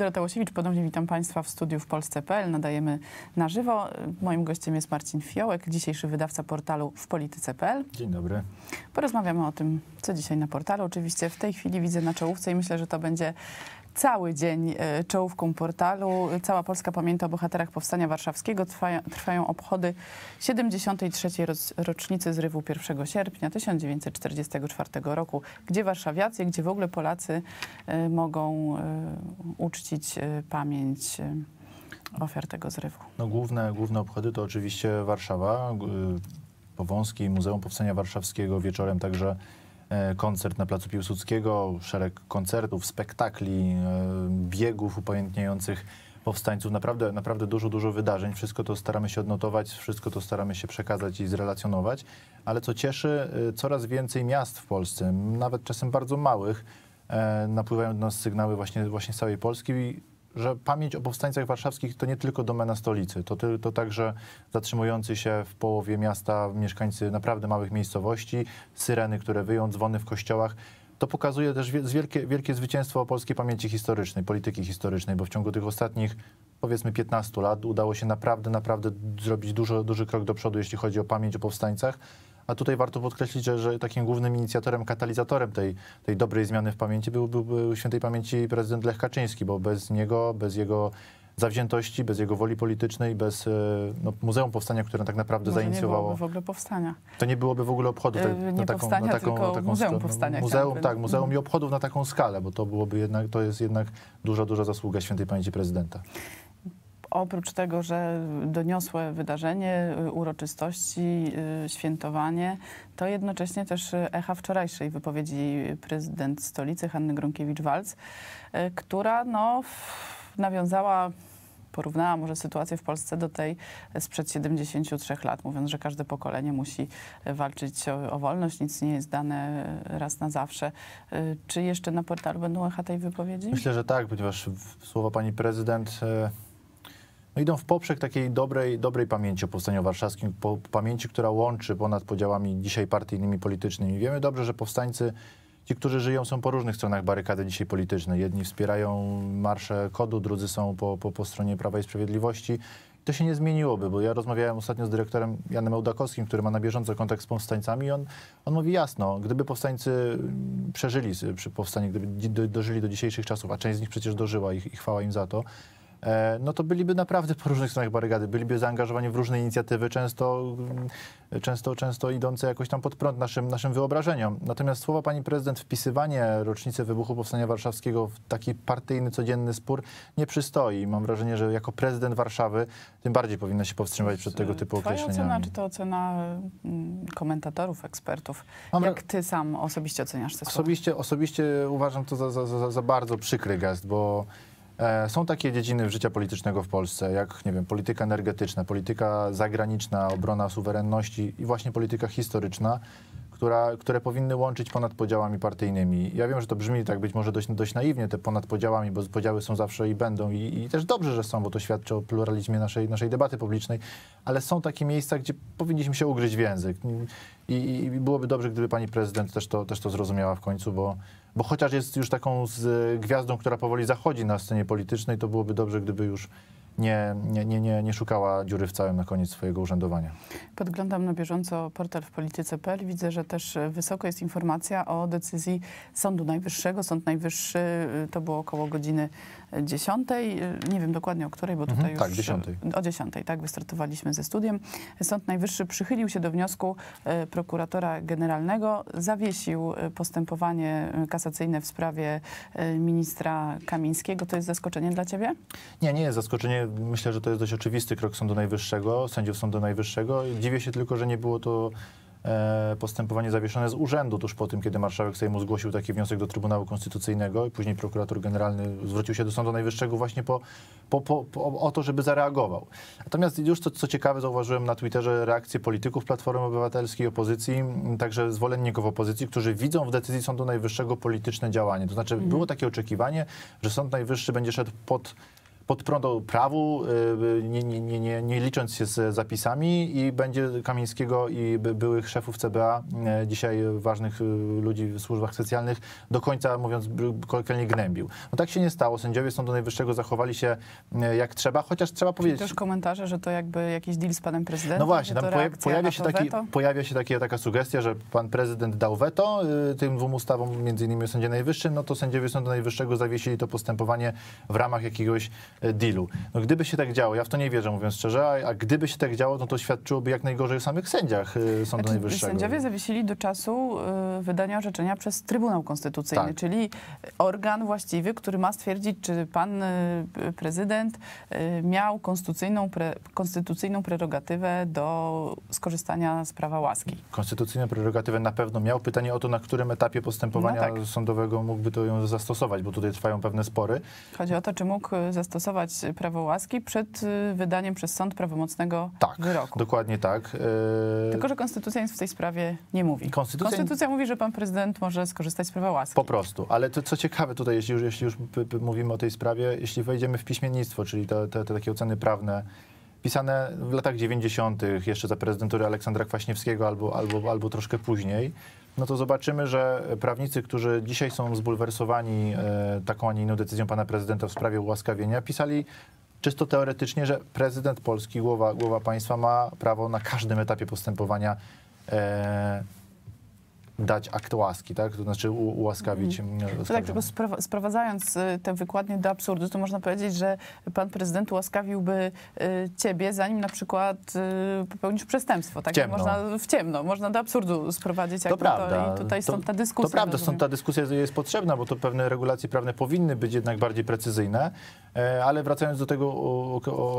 Dorota Łosiewicz, ponownie witam Państwa w studiu w Polsce.pl. Nadajemy na żywo. Moim gościem jest Marcin Fiołek, dzisiejszy wydawca portalu w Polityce.pl. Dzień dobry. Porozmawiamy o tym, co dzisiaj na portalu. Oczywiście w tej chwili widzę na czołówce i myślę, że to będzie cały dzień e, czołówką portalu. Cała Polska pamięta o bohaterach Powstania Warszawskiego. Trwają, trwają obchody 73. rocznicy zrywu 1 sierpnia 1944 roku, gdzie warszawiacy, gdzie w ogóle Polacy e, mogą e, uczcić pamięć ofiar tego zrywu. No, główne, główne obchody to oczywiście Warszawa, Powązki, Muzeum Powstania Warszawskiego wieczorem także E, koncert na Placu Piłsudskiego, szereg koncertów, spektakli, e, biegów upamiętniających powstańców. Naprawdę, naprawdę dużo, dużo wydarzeń. Wszystko to staramy się odnotować, wszystko to staramy się przekazać i zrelacjonować. Ale co cieszy, e, coraz więcej miast w Polsce, nawet czasem bardzo małych, napływają do nas sygnały właśnie, właśnie z całej Polski że pamięć o powstańcach warszawskich to nie tylko domena stolicy, to, to także zatrzymujący się w połowie miasta mieszkańcy naprawdę małych miejscowości, syreny, które wyją, dzwony w kościołach. To pokazuje też wielkie, wielkie zwycięstwo polskiej pamięci historycznej, polityki historycznej, bo w ciągu tych ostatnich powiedzmy 15 lat udało się naprawdę, naprawdę zrobić dużo, duży krok do przodu, jeśli chodzi o pamięć o powstańcach a tutaj warto podkreślić, że, że takim głównym inicjatorem, katalizatorem tej, tej dobrej zmiany w pamięci był, był, był świętej pamięci prezydent Lech Kaczyński, bo bez niego, bez jego zawziętości, bez jego woli politycznej, bez e, no, Muzeum Powstania, które tak naprawdę Może zainicjowało. Nie byłoby w ogóle powstania. To nie byłoby w ogóle obchodów e, tak, nie na taką, powstania, na taką, tylko taką Muzeum Powstania. Muzeum, tak, Muzeum i obchodów na taką skalę, bo to byłoby jednak, to jest jednak duża, duża zasługa świętej pamięci prezydenta oprócz tego, że doniosłe wydarzenie, y, uroczystości, y, świętowanie, to jednocześnie też y, echa wczorajszej wypowiedzi prezydent stolicy Hanny grunkiewicz walc która no, nawiązała porównała może sytuację w Polsce do tej sprzed 73 lat, mówiąc, że każde pokolenie musi walczyć o, o, wolność, nic nie jest dane raz na zawsze. Czy jeszcze na portalu będą echa tej wypowiedzi? Myślę, że tak, ponieważ słowa pani prezydent no idą w poprzek takiej dobrej, dobrej pamięci o Powstaniu Warszawskim, po, pamięci, która łączy ponad podziałami dzisiaj partyjnymi, politycznymi. Wiemy dobrze, że powstańcy, ci, którzy żyją, są po różnych stronach barykady dzisiaj politycznej. Jedni wspierają marsze kodu, drudzy są po, po, po stronie Prawa i Sprawiedliwości. to się nie zmieniłoby, bo ja rozmawiałem ostatnio z dyrektorem Janem Ełdakowskim, który ma na bieżąco kontakt z powstańcami i on, on mówi jasno, gdyby powstańcy przeżyli przy powstaniu, gdyby dożyli do dzisiejszych czasów, a część z nich przecież dożyła i, i chwała im za to, E, no to byliby naprawdę po różnych stronach barygady, byliby zaangażowani w różne inicjatywy, często, mm, często, często idące jakoś tam pod prąd naszym, naszym wyobrażeniom. Natomiast słowa pani prezydent, wpisywanie rocznicy wybuchu Powstania Warszawskiego w taki partyjny, codzienny spór nie przystoi. Mam wrażenie, że jako prezydent Warszawy tym bardziej powinna się powstrzymać przed tego typu określeniami. czy to ocena mm, komentatorów, ekspertów? Mam Jak ty sam osobiście oceniasz te osobiście, słowa? Osobiście uważam to za, za, za, za bardzo przykry gest, bo E, są takie dziedziny życia politycznego w Polsce, jak nie wiem, polityka energetyczna, polityka zagraniczna, obrona suwerenności i właśnie polityka historyczna, która, które powinny łączyć ponad podziałami partyjnymi. Ja wiem, że to brzmi tak być może dość, dość naiwnie, te ponad podziałami, bo podziały są zawsze i będą i, i, też dobrze, że są, bo to świadczy o pluralizmie naszej, naszej debaty publicznej, ale są takie miejsca, gdzie powinniśmy się ugryźć w język. I, i byłoby dobrze, gdyby pani prezydent też to, też to zrozumiała w końcu, bo bo chociaż jest już taką z e, gwiazdą, która powoli zachodzi na scenie politycznej, to byłoby dobrze, gdyby już nie, nie, nie, nie, szukała dziury w całym na koniec swojego urzędowania. Podglądam na bieżąco portal w polityce.pl. Widzę, że też e, wysoko jest informacja o decyzji Sądu Najwyższego. Sąd Najwyższy e, to było około godziny 10, y, nie wiem dokładnie o której, bo tutaj mhm, już... Tak, 10. O 10, tak, wystartowaliśmy ze studiem. Sąd Najwyższy przychylił się do wniosku y, prokuratora generalnego, zawiesił y, postępowanie kasacyjne w sprawie ministra Kamińskiego. To jest zaskoczenie dla ciebie? Nie, nie jest zaskoczenie. Myślę, że to jest dość oczywisty krok Sądu Najwyższego, sędziów Sądu Najwyższego. Dziwię się tylko, że nie było to E, postępowanie zawieszone z urzędu tuż po tym, kiedy marszałek Sejmu zgłosił taki wniosek do Trybunału Konstytucyjnego i później prokurator generalny zwrócił się do Sądu Najwyższego właśnie po, po, po, po o to, żeby zareagował. Natomiast już co ciekawe, zauważyłem na Twitterze reakcje polityków Platformy Obywatelskiej, opozycji, także zwolenników opozycji, którzy widzą w decyzji Sądu Najwyższego polityczne działanie. To znaczy mhm. było takie oczekiwanie, że Sąd Najwyższy będzie szedł pod pod prądą prawu, y, nie, nie, nie, nie, nie licząc się z zapisami i będzie Kamińskiego i byłych szefów CBA, y, dzisiaj ważnych y, ludzi w służbach specjalnych, do końca, mówiąc kolokwialnie, gnębił. No tak się nie stało. Sędziowie Sądu Najwyższego zachowali się jak trzeba, chociaż trzeba powiedzieć... Czyli też komentarze, że to jakby jakiś deal z panem prezydentem? No właśnie, tam pojawia, się taki, pojawia się taki, taka sugestia, że pan prezydent dał weto tym dwóm ustawom, między innymi o Sądzie Najwyższym, no to sędziowie Sądu Najwyższego zawiesili to postępowanie w ramach jakiegoś E, dealu. No, gdyby się tak działo, ja w to nie wierzę, mówiąc szczerze, a, a gdyby się tak działo, no to świadczyłoby jak najgorzej o samych sędziach e, Sądu znaczy, Najwyższego. Sędziowie zawiesili do czasu e, wydania orzeczenia przez Trybunał Konstytucyjny, tak. czyli organ właściwy, który ma stwierdzić, czy pan prezydent miał konstytucyjną, pre, konstytucyjną prerogatywę do skorzystania z prawa łaski. Konstytucyjną prerogatywę na pewno miał. Pytanie o to, na którym etapie postępowania no tak. sądowego mógłby to ją zastosować, bo tutaj trwają pewne spory. Chodzi o to, czy mógł zastosować stosować prawo łaski przed y, wydaniem przez sąd prawomocnego tak, wyroku. Dokładnie tak. Y, Tylko, że konstytucja nic w tej sprawie nie mówi. Konstytucja... konstytucja mówi, że pan prezydent może skorzystać z prawa łaski. Po prostu. Ale to, co ciekawe tutaj, jeśli już, jeśli już mówimy o tej sprawie, jeśli wejdziemy w piśmiennictwo, czyli te, te, te takie oceny prawne, pisane w latach 90., jeszcze za prezydentury Aleksandra Kwaśniewskiego albo, albo, albo troszkę później, no to zobaczymy, że prawnicy, którzy dzisiaj są zbulwersowani e, taką, a nie inną decyzją pana prezydenta w sprawie ułaskawienia, pisali czysto teoretycznie, że prezydent Polski, głowa, głowa państwa ma prawo na każdym etapie postępowania e, dać akt łaski, tak? To znaczy ułaskawić. Mm. Tak, tylko sprowadzając y, tę wykładnię do absurdu, to można powiedzieć, że pan prezydent ułaskawiłby y, ciebie, zanim na przykład y, popełnisz przestępstwo. Tak? Ciemno. Można w ciemno, można do absurdu sprowadzić. To prawda. To, I tutaj stąd ta dyskusja. To prawda, rozumiem. stąd ta dyskusja jest potrzebna, bo to pewne regulacje prawne powinny być jednak bardziej precyzyjne, e, ale wracając do tego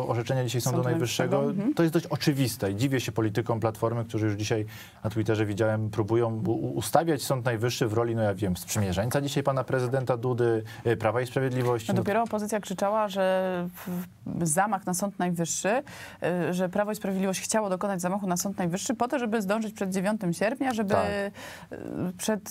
orzeczenia dzisiaj Sądu, Sądu Najwyższego, mhm. to jest dość oczywiste i dziwię się politykom Platformy, którzy już dzisiaj na Twitterze widziałem, próbują ustawiać Sąd Najwyższy w roli, no ja wiem, sprzymierzeńca dzisiaj pana prezydenta Dudy, y, Prawa i Sprawiedliwości. No, no dopiero opozycja krzyczała, że zamach na Sąd Najwyższy, y, że Prawo i Sprawiedliwość chciało dokonać zamachu na Sąd Najwyższy po to, żeby zdążyć przed 9 sierpnia, żeby tak. Y, przed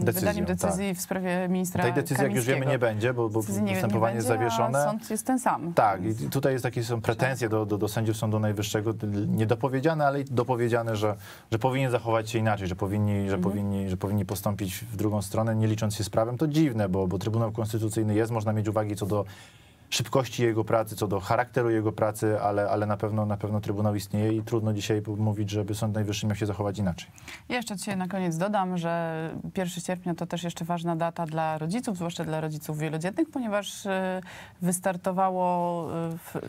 Decyzją, wydaniem tak. decyzji tak. w sprawie ministra Tej decyzji, jak już wiemy, nie będzie, bo, bo nie, postępowanie nie będzie, zawieszone. sąd jest ten sam. Tak, i tutaj jest takie są pretensje do, do, do sędziów Sądu Najwyższego, niedopowiedziane, ale dopowiedziane, że, że powinien zachować się inaczej, że powinni że, mhm. powinni, że powinni postąpić w drugą stronę, nie licząc się z prawem, to dziwne, bo, bo Trybunał Konstytucyjny jest, można mieć uwagi co do szybkości jego pracy, co do charakteru jego pracy, ale, ale na, pewno, na pewno Trybunał istnieje i trudno dzisiaj mówić, żeby Sąd Najwyższy miał się zachować inaczej. jeszcze dzisiaj na koniec dodam, że 1 sierpnia to też jeszcze ważna data dla rodziców, zwłaszcza dla rodziców wielodzietnych, ponieważ e, wystartowało,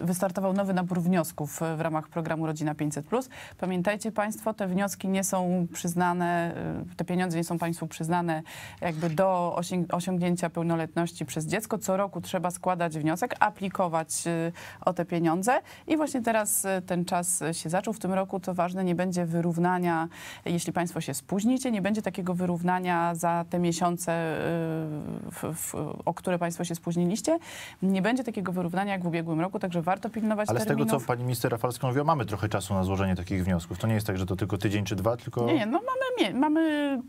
wystartował nowy nabór wniosków w ramach programu Rodzina 500+. Pamiętajcie Państwo, te wnioski nie są przyznane, e, te pieniądze nie są Państwu przyznane jakby do osiągnięcia pełnoletności przez dziecko. Co roku trzeba składać wniosek, aplikować y, o te pieniądze. I właśnie teraz y, ten czas y, się zaczął. W tym roku to ważne nie będzie wyrównania, jeśli Państwo się spóźnicie, nie będzie takiego wyrównania za te miesiące, w, w, o które Państwo się spóźniliście. Nie będzie takiego wyrównania jak w ubiegłym roku, także warto pilnować Ale terminów. z tego, co pani minister Rafalska mówiła, mamy trochę czasu na złożenie takich wniosków. To nie jest tak, że to tylko tydzień czy dwa, tylko... Nie, nie no mamy, nie, mamy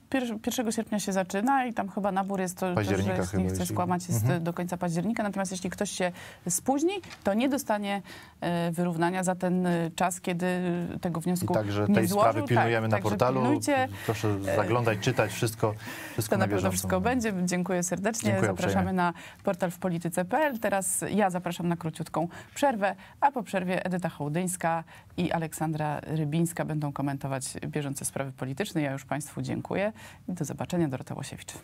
1 sierpnia się zaczyna i tam chyba nabór jest to, października to że nie chcę skłamać, jest mhm. do końca października. Natomiast jeśli ktoś się spóźni, to nie dostanie e, wyrównania za ten e, czas, kiedy e, tego wniosku I także nie tej złożył. sprawy pilnujemy tak, na portalu. Pilnujcie. Proszę zaglądać, czytać wszystko, wszystko to na, na pewno wszystko będzie. Dziękuję serdecznie. Dziękuję, Zapraszamy uprzejmie. na portal w polityce.pl. Teraz ja zapraszam na króciutką przerwę, a po przerwie Edyta Hołdyńska i Aleksandra Rybińska będą komentować bieżące sprawy polityczne. Ja już Państwu dziękuję i do zobaczenia. Dorota Łosiewicz.